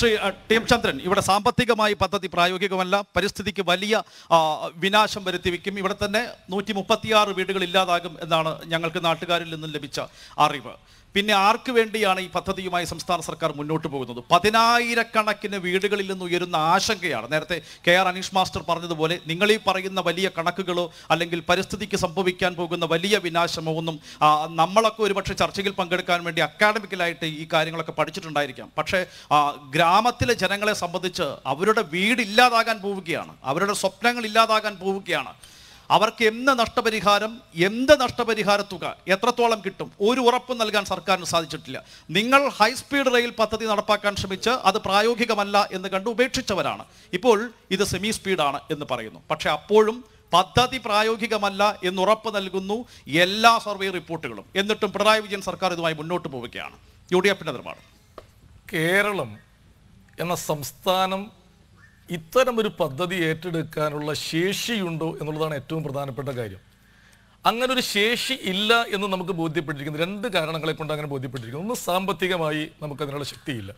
Shri T M ചന്ദ്രൻ ഇവിടെ സാമ്പത്തികമായി പദ്ധതി പ്രായോഗികമല്ല പരിസ്ഥിതിക്ക് വലിയ വിനാശം വയ്ക്കും ഇവിടെ തന്നെ നൂറ്റി മുപ്പത്തിയാറ് വീടുകൾ ഇല്ലാതാകും എന്നാണ് ഞങ്ങൾക്ക് നാട്ടുകാരിൽ നിന്നും ലഭിച്ച അറിവ് പിന്നെ ആർക്ക് വേണ്ടിയാണ് ഈ പദ്ധതിയുമായി സംസ്ഥാന സർക്കാർ മുന്നോട്ട് പോകുന്നത് പതിനായിരക്കണക്കിന് വീടുകളിൽ നിന്ന് ഉയരുന്ന ആശങ്കയാണ് നേരത്തെ കെ ആർ അനീഷ് മാസ്റ്റർ പറഞ്ഞതുപോലെ നിങ്ങൾ ഈ പറയുന്ന വലിയ കണക്കുകളോ അല്ലെങ്കിൽ പരിസ്ഥിതിക്ക് സംഭവിക്കാൻ പോകുന്ന വലിയ വിനാശമോ ഒന്നും നമ്മളൊക്കെ ഒരുപക്ഷെ ചർച്ചയിൽ പങ്കെടുക്കാൻ വേണ്ടി അക്കാഡമിക്കലായിട്ട് ഈ കാര്യങ്ങളൊക്കെ പഠിച്ചിട്ടുണ്ടായിരിക്കാം പക്ഷേ ഗ്രാമത്തിലെ ജനങ്ങളെ സംബന്ധിച്ച് അവരുടെ വീടില്ലാതാകാൻ പോവുകയാണ് അവരുടെ സ്വപ്നങ്ങൾ ഇല്ലാതാകാൻ പോവുകയാണ് അവർക്ക് എന്ത് നഷ്ടപരിഹാരം എന്ത് നഷ്ടപരിഹാര തുക എത്രത്തോളം കിട്ടും ഒരു ഉറപ്പ് നൽകാൻ സർക്കാരിന് സാധിച്ചിട്ടില്ല നിങ്ങൾ ഹൈസ്പീഡ് റെയിൽ പദ്ധതി നടപ്പാക്കാൻ ശ്രമിച്ച് അത് പ്രായോഗികമല്ല എന്ന് കണ്ട് ഉപേക്ഷിച്ചവരാണ് ഇപ്പോൾ ഇത് സെമി സ്പീഡാണ് എന്ന് പറയുന്നു പക്ഷേ അപ്പോഴും പദ്ധതി പ്രായോഗികമല്ല എന്ന് ഉറപ്പ് നൽകുന്നു എല്ലാ സർവേ റിപ്പോർട്ടുകളും എന്നിട്ടും പിണറായി വിജയൻ സർക്കാർ ഇതുമായി മുന്നോട്ട് പോവുകയാണ് യു ഡി എഫിൻ്റെ നിർമ്മാണം കേരളം എന്ന സംസ്ഥാനം ഇത്തരം ഒരു പദ്ധതി ഏറ്റെടുക്കാനുള്ള ശേഷിയുണ്ടോ എന്നുള്ളതാണ് ഏറ്റവും പ്രധാനപ്പെട്ട കാര്യം അങ്ങനെ ഒരു ശേഷി ഇല്ല എന്ന് നമുക്ക് ബോധ്യപ്പെട്ടിരിക്കുന്നു രണ്ട് കാരണങ്ങളെ കൊണ്ട് അങ്ങനെ ബോധ്യപ്പെട്ടിരിക്കുന്നു ഒന്ന് സാമ്പത്തികമായി നമുക്ക് അതിനുള്ള ശക്തിയില്ല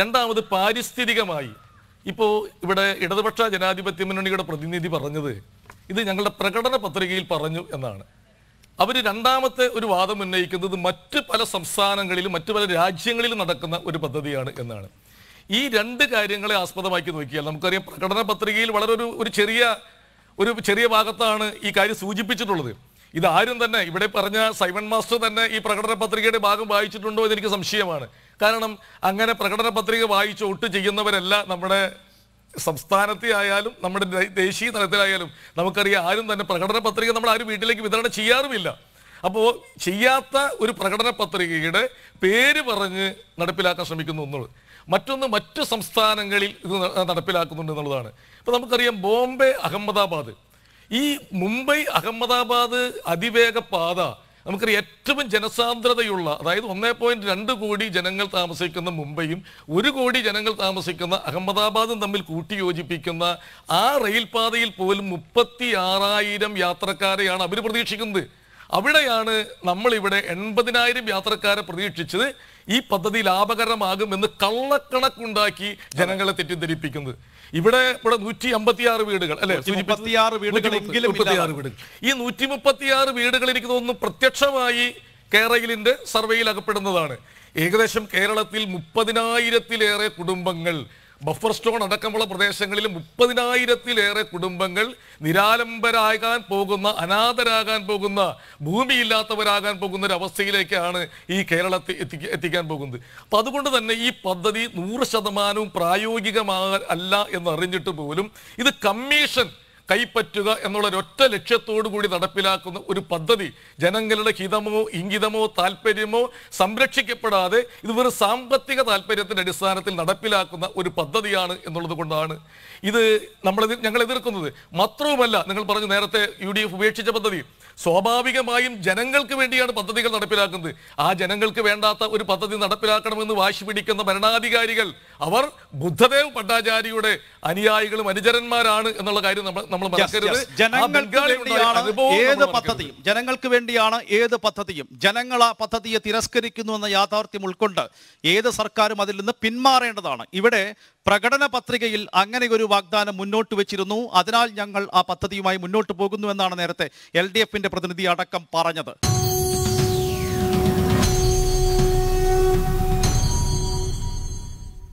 രണ്ടാമത് പാരിസ്ഥിതികമായി ഇപ്പോൾ ഇവിടെ ഇടതുപക്ഷ ജനാധിപത്യ മുന്നണിയുടെ പ്രതിനിധി പറഞ്ഞത് ഇത് ഞങ്ങളുടെ പ്രകടന പത്രികയിൽ പറഞ്ഞു എന്നാണ് അവർ രണ്ടാമത്തെ ഒരു വാദം ഉന്നയിക്കുന്നത് മറ്റ് പല സംസ്ഥാനങ്ങളിലും മറ്റു പല രാജ്യങ്ങളിലും നടക്കുന്ന ഒരു പദ്ധതിയാണ് എന്നാണ് ഈ രണ്ട് കാര്യങ്ങളെ ആസ്പദമാക്കി നോക്കിയാൽ നമുക്കറിയാം പ്രകടന പത്രികയിൽ വളരെ ഒരു ഒരു ചെറിയ ഒരു ചെറിയ ഭാഗത്താണ് ഈ കാര്യം സൂചിപ്പിച്ചിട്ടുള്ളത് ഇത് ആരും തന്നെ ഇവിടെ പറഞ്ഞ സൈമൺ മാസ്റ്റർ തന്നെ ഈ പ്രകടന പത്രികയുടെ ഭാഗം വായിച്ചിട്ടുണ്ടോ എന്നെനിക്ക് സംശയമാണ് കാരണം അങ്ങനെ പ്രകടന പത്രിക വായിച്ച് ഒട്ട് ചെയ്യുന്നവരല്ല നമ്മുടെ സംസ്ഥാനത്തെ ആയാലും നമ്മുടെ ദേശീയ തലത്തിലായാലും നമുക്കറിയാം ആരും തന്നെ പ്രകടന പത്രിക നമ്മൾ ആരും വീട്ടിലേക്ക് വിതരണം ചെയ്യാറുമില്ല അപ്പോൾ ചെയ്യാത്ത ഒരു പ്രകടന പത്രികയുടെ പേര് പറഞ്ഞ് നടപ്പിലാക്കാൻ ശ്രമിക്കുന്നു എന്നുള്ളത് മറ്റൊന്ന് മറ്റു സംസ്ഥാനങ്ങളിൽ ഇത് നടപ്പിലാക്കുന്നുണ്ട് എന്നുള്ളതാണ് ഇപ്പോൾ നമുക്കറിയാം ബോംബെ അഹമ്മദാബാദ് ഈ മുംബൈ അഹമ്മദാബാദ് അതിവേഗ പാത നമുക്കറിയാം ഏറ്റവും ജനസാന്ദ്രതയുള്ള അതായത് ഒന്നേ പോയിൻറ്റ് രണ്ട് കോടി ജനങ്ങൾ താമസിക്കുന്ന മുംബൈയും ഒരു കോടി ജനങ്ങൾ താമസിക്കുന്ന അഹമ്മദാബാദും തമ്മിൽ കൂട്ടിയോജിപ്പിക്കുന്ന ആ റെയിൽ പാതയിൽ പോലും മുപ്പത്തി ആറായിരം യാത്രക്കാരെയാണ് അവർ പ്രതീക്ഷിക്കുന്നത് അവിടെയാണ് നമ്മളിവിടെ എൺപതിനായിരം യാത്രക്കാരെ പ്രതീക്ഷിച്ചത് ഈ പദ്ധതി ലാഭകരമാകുമെന്ന് കള്ളക്കണക്കുണ്ടാക്കി ജനങ്ങളെ തെറ്റിദ്ധരിപ്പിക്കുന്നത് ഇവിടെ ഇവിടെ നൂറ്റി അമ്പത്തിയാറ് വീടുകൾ അല്ലെ മുപ്പത്തിയാറ് വീടുകൾ ഈ നൂറ്റി മുപ്പത്തിയാറ് വീടുകൾ എനിക്ക് തോന്നുന്നു പ്രത്യക്ഷമായി കേരളിന്റെ സർവേയിൽ അകപ്പെടുന്നതാണ് ഏകദേശം കേരളത്തിൽ മുപ്പതിനായിരത്തിലേറെ കുടുംബങ്ങൾ ബഫർ സ്റ്റോൺ അടക്കമുള്ള പ്രദേശങ്ങളിൽ മുപ്പതിനായിരത്തിലേറെ കുടുംബങ്ങൾ നിരാലംബരാകാൻ പോകുന്ന അനാഥരാകാൻ പോകുന്ന ഭൂമിയില്ലാത്തവരാകാൻ പോകുന്ന ഒരു അവസ്ഥയിലേക്കാണ് ഈ കേരളത്തിൽ എത്തിക്കാൻ പോകുന്നത് അപ്പം അതുകൊണ്ട് തന്നെ ഈ പദ്ധതി നൂറ് ശതമാനവും പ്രായോഗികമാ അല്ല എന്നറിഞ്ഞിട്ട് പോലും ഇത് കമ്മീഷൻ കൈപ്പറ്റുക ഒറ്റ ലക്ഷ്യത്തോടു കൂടി നടപ്പിലാക്കുന്ന ഒരു പദ്ധതി ജനങ്ങളുടെ ഹിതമോ ഇംഗിതമോ താല്പര്യമോ സംരക്ഷിക്കപ്പെടാതെ ഇത് വെറും സാമ്പത്തിക താല്പര്യത്തിൻ്റെ അടിസ്ഥാനത്തിൽ നടപ്പിലാക്കുന്ന ഒരു പദ്ധതിയാണ് എന്നുള്ളത് കൊണ്ടാണ് ഇത് നമ്മൾ ഞങ്ങൾ എതിർക്കുന്നത് മാത്രവുമല്ല നിങ്ങൾ പറഞ്ഞു നേരത്തെ യു ഡി എഫ് ഉപേക്ഷിച്ച പദ്ധതി സ്വാഭാവികമായും ജനങ്ങൾക്ക് വേണ്ടിയാണ് പദ്ധതികൾ നടപ്പിലാക്കുന്നത് ആ ജനങ്ങൾക്ക് വേണ്ടാത്ത ഒരു പദ്ധതി നടപ്പിലാക്കണമെന്ന് വാശി പിടിക്കുന്ന ഭരണാധികാരികൾ അവർ ബുദ്ധദേവ് ഭട്ടാചാര്യയുടെ അനുയായികളും അനുചരന്മാരാണ് എന്നുള്ള കാര്യം നമ്മൾ നമ്മൾ വേണ്ടിയാണ് ഏത് പദ്ധതിയും ജനങ്ങൾക്ക് വേണ്ടിയാണ് ഏത് പദ്ധതിയും ജനങ്ങൾ ആ പദ്ധതിയെ തിരസ്കരിക്കുന്നു എന്ന യാഥാർത്ഥ്യം ഉൾക്കൊണ്ട് ഏത് സർക്കാരും അതിൽ നിന്ന് പിന്മാറേണ്ടതാണ് ഇവിടെ പ്രകടന പത്രികയിൽ അങ്ങനെ ഒരു വാഗ്ദാനം മുന്നോട്ട് വെച്ചിരുന്നു അതിനാൽ ഞങ്ങൾ ആ പദ്ധതിയുമായി മുന്നോട്ട് പോകുന്നു എന്നാണ് നേരത്തെ എൽ ഡി എഫിന്റെ പ്രതിനിധി അടക്കം പറഞ്ഞത്